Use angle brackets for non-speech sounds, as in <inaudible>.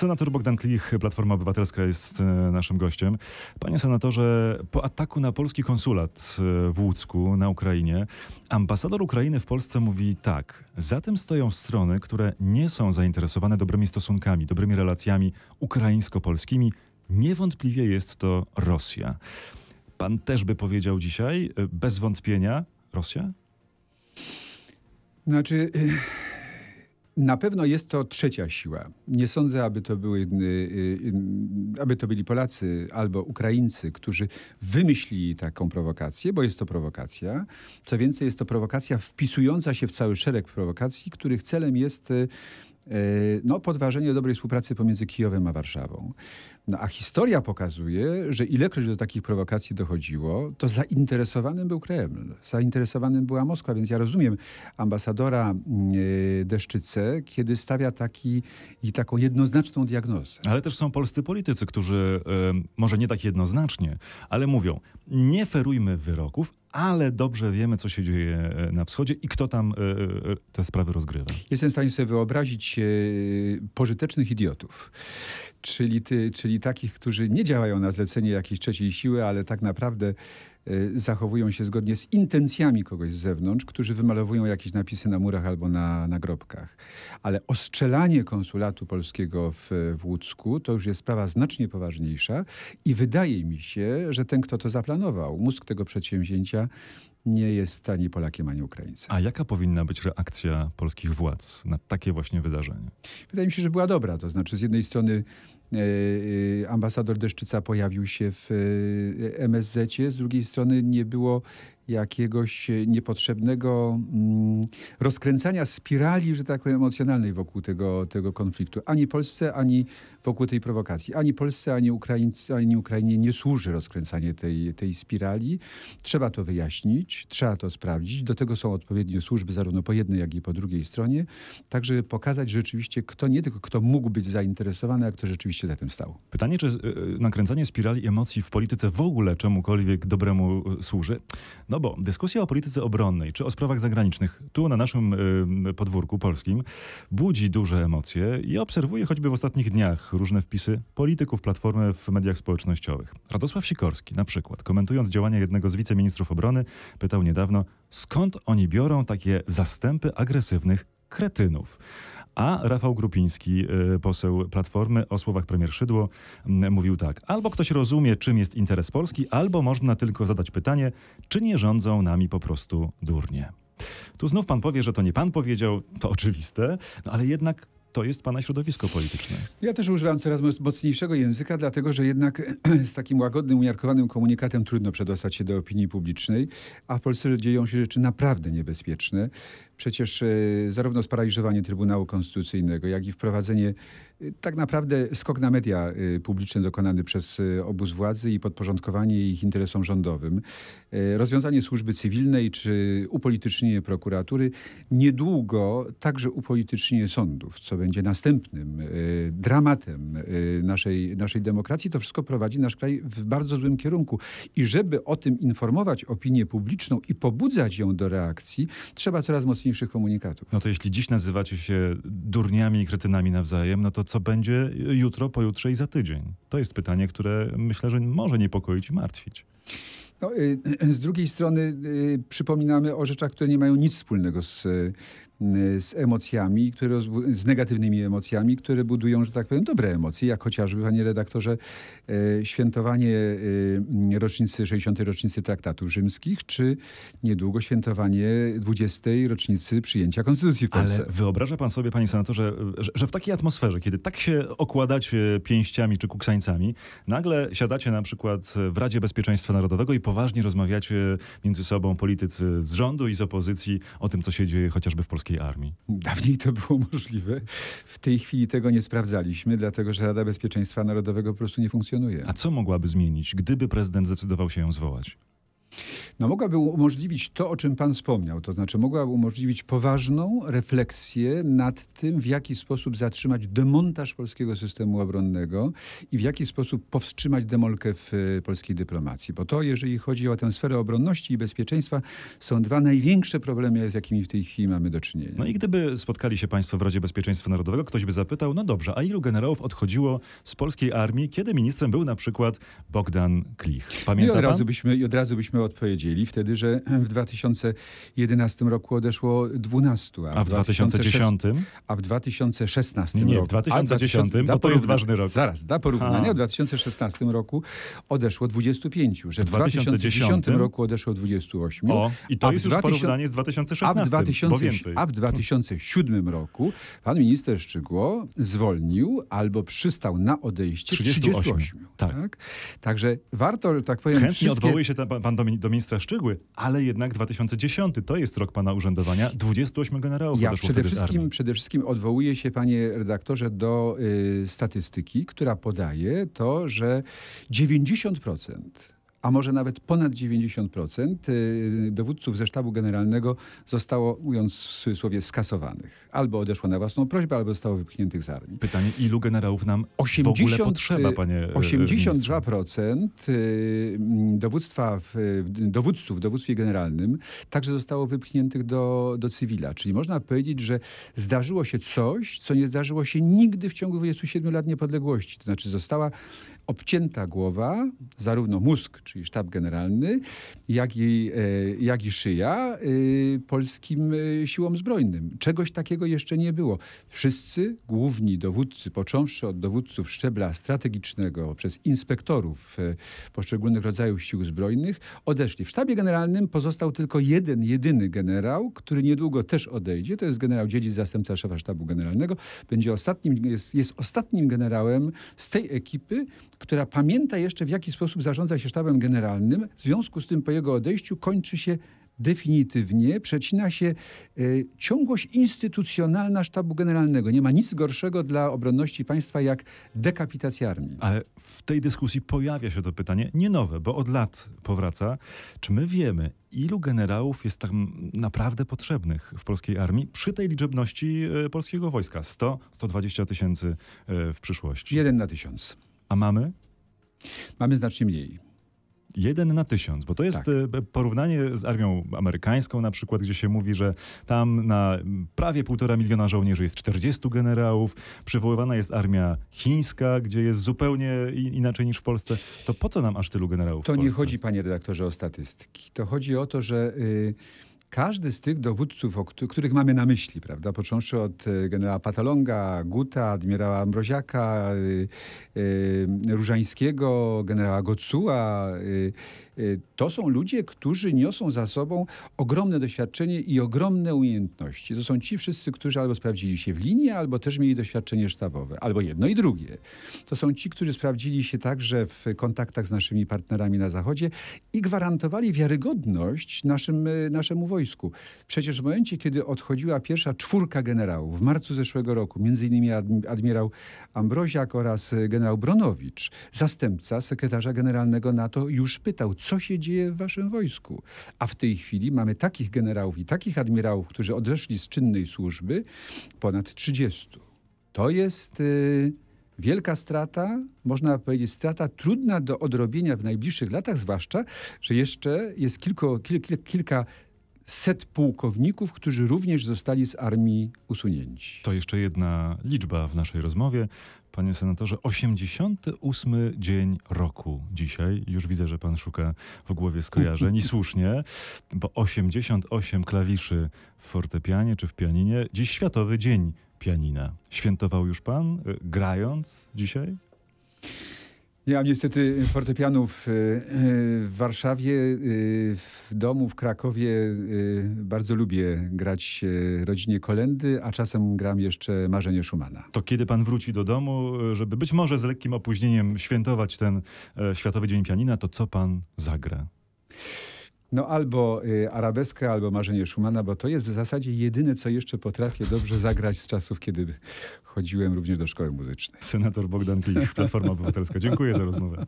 Senator Bogdan Klich, Platforma Obywatelska jest e, naszym gościem. Panie senatorze, po ataku na polski konsulat e, w Łódzku na Ukrainie, ambasador Ukrainy w Polsce mówi tak. Za tym stoją strony, które nie są zainteresowane dobrymi stosunkami, dobrymi relacjami ukraińsko-polskimi. Niewątpliwie jest to Rosja. Pan też by powiedział dzisiaj, e, bez wątpienia, Rosja? Znaczy. Y na pewno jest to trzecia siła. Nie sądzę, aby to, były, y, y, aby to byli Polacy albo Ukraińcy, którzy wymyślili taką prowokację, bo jest to prowokacja. Co więcej, jest to prowokacja wpisująca się w cały szereg prowokacji, których celem jest y, no, podważenie dobrej współpracy pomiędzy Kijowem a Warszawą. No a historia pokazuje, że ilekroć do takich prowokacji dochodziło, to zainteresowanym był Kreml, zainteresowanym była Moskwa, więc ja rozumiem ambasadora mm, e, Deszczyce, kiedy stawia taki, i taką jednoznaczną diagnozę. Ale też są polscy politycy, którzy e, może nie tak jednoznacznie, ale mówią, nie ferujmy wyroków, ale dobrze wiemy, co się dzieje e, na wschodzie i kto tam te sprawy rozgrywa. Jestem w stanie sobie wyobrazić pożytecznych idiotów, czyli, ty, czyli takich, którzy nie działają na zlecenie jakiejś trzeciej siły, ale tak naprawdę e, zachowują się zgodnie z intencjami kogoś z zewnątrz, którzy wymalowują jakieś napisy na murach albo na nagrobkach. Ale ostrzelanie konsulatu polskiego w, w Łódzku to już jest sprawa znacznie poważniejsza i wydaje mi się, że ten, kto to zaplanował, mózg tego przedsięwzięcia nie jest ani Polakiem, ani Ukraińcem. A jaka powinna być reakcja polskich władz na takie właśnie wydarzenie? Wydaje mi się, że była dobra. To znaczy, z jednej strony e, e, ambasador Deszczyca pojawił się w e, MSZ, z drugiej strony nie było jakiegoś e, niepotrzebnego mm, rozkręcania spirali, że tak powiem, emocjonalnej wokół tego, tego konfliktu. Ani Polsce, ani wokół tej prowokacji. Ani Polsce, ani, Ukraińcy, ani Ukrainie nie służy rozkręcanie tej, tej spirali. Trzeba to wyjaśnić, trzeba to sprawdzić. Do tego są odpowiednie służby, zarówno po jednej, jak i po drugiej stronie, tak żeby pokazać rzeczywiście, kto nie tylko kto mógł być zainteresowany, a kto rzeczywiście za tym stał. Pytanie, czy e, e, nakręcanie spirali emocji w polityce w ogóle czemukolwiek dobremu służy? No bo dyskusja o polityce obronnej czy o sprawach zagranicznych tu na naszym y, podwórku polskim budzi duże emocje i obserwuję choćby w ostatnich dniach różne wpisy polityków Platformy w mediach społecznościowych. Radosław Sikorski na przykład, komentując działania jednego z wiceministrów obrony, pytał niedawno, skąd oni biorą takie zastępy agresywnych kretynów. A Rafał Grupiński, y, poseł Platformy, o słowach premier Szydło mm, mówił tak. Albo ktoś rozumie, czym jest interes Polski, albo można tylko zadać pytanie, czy nie rządzą nami po prostu durnie. Tu znów pan powie, że to nie pan powiedział, to oczywiste, no ale jednak to jest pana środowisko polityczne. Ja też używam coraz mocniejszego języka, dlatego że jednak <clears throat> z takim łagodnym, umiarkowanym komunikatem trudno przedostać się do opinii publicznej, a w Polsce dzieją się rzeczy naprawdę niebezpieczne. Przecież e, zarówno sparaliżowanie Trybunału Konstytucyjnego, jak i wprowadzenie tak naprawdę skok na media y, publiczne dokonany przez y, obóz władzy i podporządkowanie ich interesom rządowym, y, rozwiązanie służby cywilnej czy upolitycznienie prokuratury, niedługo także upolitycznienie sądów, co będzie następnym dramatem naszej, naszej demokracji. To wszystko prowadzi nasz kraj w bardzo złym kierunku. I żeby o tym informować opinię publiczną i pobudzać ją do reakcji, trzeba coraz mocniejszych komunikatów. No to jeśli dziś nazywacie się durniami i kretynami nawzajem, no to co będzie jutro, pojutrze i za tydzień? To jest pytanie, które myślę, że może niepokoić i martwić. No, y, <clears throat> z drugiej strony y, przypominamy o rzeczach, które nie mają nic wspólnego z y, Y, z emocjami, które, z negatywnymi emocjami, które budują, że tak powiem, dobre emocje, jak chociażby, panie redaktorze, y, świętowanie y, rocznicy, 60. rocznicy traktatów rzymskich, czy niedługo świętowanie 20. rocznicy przyjęcia Konstytucji w Polsce. Ale wyobraża pan sobie, panie senatorze, że, że w takiej atmosferze, kiedy tak się okładacie pięściami czy kuksańcami, nagle siadacie na przykład w Radzie Bezpieczeństwa Narodowego i poważnie rozmawiacie między sobą politycy z rządu i z opozycji o tym, co się dzieje chociażby w Polsce polskiej armii? Dawniej to było <laughs> możliwe. W tej chwili tego nie sprawdzaliśmy, dlatego że Rada Bezpieczeństwa Narodowego po prostu nie funkcjonuje. A co mogłaby zmienić, gdyby prezydent zdecydował się ją zwołać? no mogłaby umożliwić to, o czym pan wspomniał, to znaczy mogłaby umożliwić poważną refleksję nad tym, w jaki sposób zatrzymać demontaż polskiego systemu obronnego i w jaki sposób powstrzymać demolkę w y, polskiej dyplomacji. Bo to, jeżeli chodzi o tę sferę obronności i bezpieczeństwa, są dwa największe problemy, z jakimi w tej chwili mamy do czynienia. No i gdyby spotkali się państwo w Radzie Bezpieczeństwa Narodowego, ktoś by zapytał, no dobrze, a ilu generałów odchodziło z polskiej armii, kiedy ministrem był na przykład Bogdan Klich? Pamięta I od razu byśmy, i od razu byśmy odpowiedzieli wtedy, że w 2011 roku odeszło 12. A, a w 2010? A w 2016 nie, roku. Nie, w 2010, bo to jest ważny rok. Zaraz, dla porównania a. w 2016 roku odeszło 25, że w 2010 roku odeszło 28. O, i to jest już 2000, porównanie z 2016, a w, 2000, a w 2007 roku pan minister Szczygło zwolnił albo przystał na odejście 38. 38 tak. tak. Także warto, tak powiem, Chętnie wszystkie... odwołuje się pan, pan do, do ministra ekstra ale jednak 2010 to jest rok pana urzędowania, 28 generałów ja przede wszystkim, przede wszystkim odwołuję się, panie redaktorze, do y, statystyki, która podaje to, że 90% a może nawet ponad 90% y, y, dowódców ze sztabu generalnego zostało, mówiąc w cudzysłowie, skasowanych. Albo odeszło na własną prośbę, albo zostało wypchniętych z armii. Pytanie, ilu generałów nam 80, w ogóle y, potrzeba, panie 82% dowództwa w, dowódców w dowództwie generalnym także zostało wypchniętych do, do cywila. Czyli można powiedzieć, że zdarzyło się coś, co nie zdarzyło się nigdy w ciągu 27 lat niepodległości. To znaczy została obcięta głowa, zarówno mózg, czyli sztab generalny, jak i, e, jak i szyja e, polskim e, siłom zbrojnym. Czegoś takiego jeszcze nie było. Wszyscy główni dowódcy, począwszy od dowódców szczebla strategicznego, przez inspektorów poszczególnych rodzajów sił zbrojnych, odeszli. W sztabie generalnym pozostał tylko jeden, jedyny generał, który niedługo też odejdzie. To jest generał Dziedzic, zastępca szefa sztabu generalnego. Będzie ostatnim, jest, jest ostatnim generałem z tej ekipy, która pamięta jeszcze, w jaki sposób zarządza się sztabem generalnym. W związku z tym po jego odejściu kończy się definitywnie przecina się y, ciągłość instytucjonalna sztabu generalnego. Nie ma nic gorszego dla obronności państwa jak dekapitacja armii. Ale w tej dyskusji pojawia się to pytanie, nie nowe, bo od lat powraca. Czy my wiemy, ilu generałów jest tam naprawdę potrzebnych w polskiej armii przy tej liczebności e, polskiego wojska? 100, 120 tysięcy e, w przyszłości. Jeden na tysiąc. A mamy? Mamy znacznie mniej. Jeden na tysiąc, bo to jest tak. E, porównanie z armią amerykańską, na przykład, gdzie się mówi, że tam na prawie półtora miliona żołnierzy jest 40 generałów, przywoływana jest armia chińska, gdzie jest zupełnie inaczej niż w Polsce. To po co nam aż tylu generałów? To nie chodzi, panie redaktorze, o statystyki. To chodzi o to, że. Yy każdy z tych dowódców, o których mamy na myśli, prawda, począwszy od e, generała Patalonga, Guta, admirała Ambroziaka, e, e, Różańskiego, generała Gocuła, Y, to są ludzie, którzy niosą za sobą ogromne doświadczenie i ogromne umiejętności. To są ci wszyscy, którzy albo sprawdzili się w linii, albo też mieli doświadczenie sztabowe, albo jedno i drugie. To są ci, którzy sprawdzili się także w kontaktach z naszymi partnerami na Zachodzie i gwarantowali wiarygodność naszym, y, naszemu wojsku. Przecież w momencie, kiedy odchodziła pierwsza czwórka generałów w marcu zeszłego roku, między innymi admirał Ambroziak oraz generał Bronowicz, zastępca sekretarza generalnego NATO, już pytał, co co się dzieje w waszym wojsku. A w tej chwili mamy takich generałów i takich admirałów, którzy odeszli z czynnej służby, ponad 30. To jest y, wielka strata, można powiedzieć strata trudna do odrobienia w najbliższych latach, zwłaszcza, że jeszcze jest kilku, kil, kil, kilka set pułkowników, którzy również zostali z armii usunięci. To jeszcze jedna liczba w naszej rozmowie. Panie senatorze, 88 dzień roku dzisiaj. Już widzę, że pan szuka w głowie skojarzeń i słusznie, bo 88 klawiszy w fortepianie czy w pianinie. Dziś Światowy Dzień Pianina. Świętował już pan y, grając dzisiaj? Ja mam niestety fortepianów w, e, e, w, Warszawie, e, w domu w Krakowie. Bardzo lubię grać rodzinie kolendy, a czasem gram jeszcze Marzenie Szumana. To kiedy pan wróci do domu, żeby być może z lekkim opóźnieniem świętować ten Światowy Dzień Pianina, to co pan zagra? No albo y, arabeskę, albo marzenie Schumana, bo to jest w zasadzie jedyne, co jeszcze potrafię dobrze zagrać z czasów, kiedy chodziłem również do szkoły muzycznej. Senator Bogdan Klich, Platforma Obywatelska. Dziękuję za rozmowę.